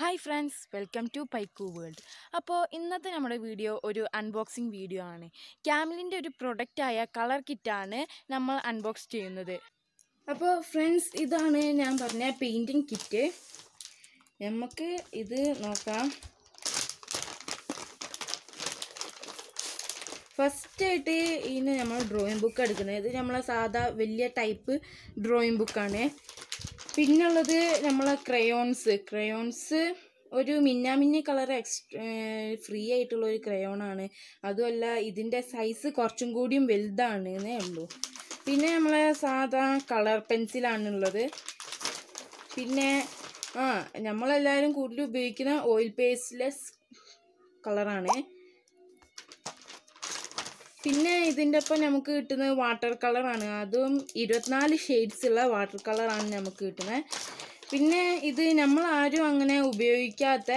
hi friends welcome to പൈക്കു world അപ്പോൾ ഇന്നത്തെ നമ്മുടെ വീഡിയോ ഒരു അൺബോക്സിങ് വീഡിയോ ആണ് ക്യാമലിൻ്റെ ഒരു പ്രൊഡക്റ്റായ കളർ കിറ്റാണ് നമ്മൾ അൺബോക്സ് ചെയ്യുന്നത് അപ്പോൾ ഫ്രണ്ട്സ് ഇതാണ് ഞാൻ പറഞ്ഞ പെയിൻറ്റിങ് കിറ്റ് നമുക്ക് ഇത് നോക്കാം ഫസ്റ്റായിട്ട് ഇതിന് നമ്മൾ ഡ്രോയിങ് ബുക്ക് എടുക്കുന്നത് ഇത് നമ്മളെ സാധാ വലിയ ടൈപ്പ് ഡ്രോയിങ് ബുക്കാണ് പിന്നുള്ളത് നമ്മളെ ക്രയോൺസ് ക്രയോൺസ് ഒരു മിന്ന കളർ എക്സ്ട്രാ ഫ്രീ ആയിട്ടുള്ള ഒരു ക്രയോണാണ് അതുമല്ല ഇതിൻ്റെ സൈസ് കുറച്ചും കൂടിയും വലുതാണ് എന്നേ ഉള്ളൂ പിന്നെ നമ്മളെ സാധാ കളർ പെൻസിലാണുള്ളത് പിന്നെ ആ നമ്മളെല്ലാവരും കൂടുതൽ ഉപയോഗിക്കുന്ന ഓയിൽ പേസ്റ്റ്ലെസ് കളറാണ് പിന്നെ ഇതിൻ്റെ ഒപ്പം നമുക്ക് കിട്ടുന്നത് വാട്ടർ കളറാണ് അതും ഇരുപത്തിനാല് ഉള്ള വാട്ടർ കളറാണ് നമുക്ക് കിട്ടുന്നത് പിന്നെ ഇത് നമ്മൾ ആരും അങ്ങനെ ഉപയോഗിക്കാത്ത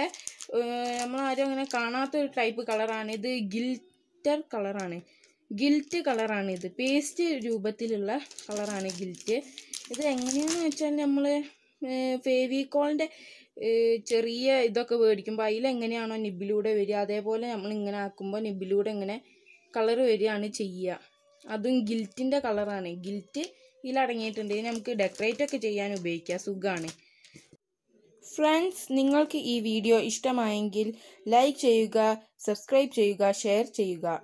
നമ്മളാരും അങ്ങനെ കാണാത്ത ഒരു ടൈപ്പ് കളറാണ് ഇത് ഗിൽറ്റർ കളറാണ് ഗിൽറ്റ് കളറാണ് ഇത് പേസ്റ്റ് രൂപത്തിലുള്ള കളറാണ് ഗിൽറ്റ് ഇത് എങ്ങനെയാണെന്ന് വെച്ചാൽ നമ്മൾ ഫേവിക്കോളിൻ്റെ ചെറിയ ഇതൊക്കെ മേടിക്കുമ്പോൾ അതിലെങ്ങനെയാണോ നിബിലൂടെ വരിക അതേപോലെ നമ്മൾ ഇങ്ങനെ ആക്കുമ്പോൾ നിബിലൂടെ ഇങ്ങനെ കളർ വരികയാണ് ചെയ്യുക അതും ഗിൽറ്റിൻ്റെ കളറാണ് ഗിൽറ്റ് ഇതിലടങ്ങിയിട്ടുണ്ട് ഇത് നമുക്ക് ഡെക്കറേറ്റ് ഒക്കെ ചെയ്യാൻ ഉപയോഗിക്കാം സുഖമാണ് ഫ്രണ്ട്സ് നിങ്ങൾക്ക് ഈ വീഡിയോ ഇഷ്ടമായെങ്കിൽ ലൈക്ക് ചെയ്യുക സബ്സ്ക്രൈബ് ചെയ്യുക ഷെയർ ചെയ്യുക